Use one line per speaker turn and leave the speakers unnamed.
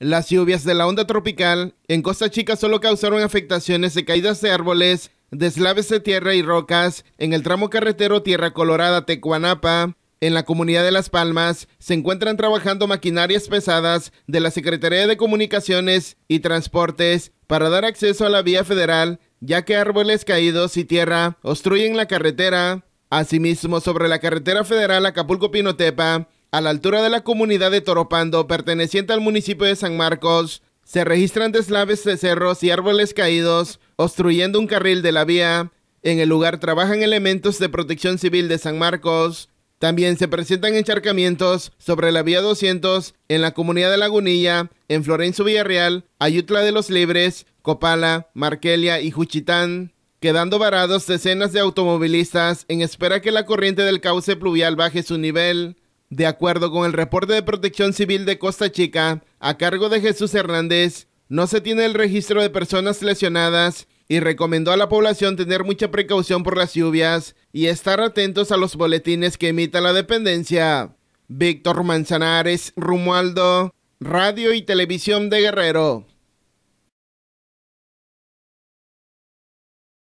Las lluvias de la onda tropical en Costa Chica solo causaron afectaciones de caídas de árboles, deslaves de tierra y rocas en el tramo carretero Tierra Colorada Tecuanapa. En la comunidad de Las Palmas se encuentran trabajando maquinarias pesadas de la Secretaría de Comunicaciones y Transportes para dar acceso a la vía federal, ya que árboles caídos y tierra obstruyen la carretera. Asimismo, sobre la carretera federal Acapulco-Pinotepa, a la altura de la comunidad de Toropando, perteneciente al municipio de San Marcos, se registran deslaves de cerros y árboles caídos, obstruyendo un carril de la vía. En el lugar trabajan elementos de protección civil de San Marcos. También se presentan encharcamientos sobre la vía 200 en la comunidad de Lagunilla, en Florencio Villarreal, Ayutla de los Libres, Copala, Marquelia y Juchitán, quedando varados decenas de automovilistas en espera que la corriente del cauce pluvial baje su nivel. De acuerdo con el reporte de Protección Civil de Costa Chica, a cargo de Jesús Hernández, no se tiene el registro de personas lesionadas y recomendó a la población tener mucha precaución por las lluvias y estar atentos a los boletines que emita la dependencia. Víctor Manzanares Rumualdo, Radio y Televisión de Guerrero.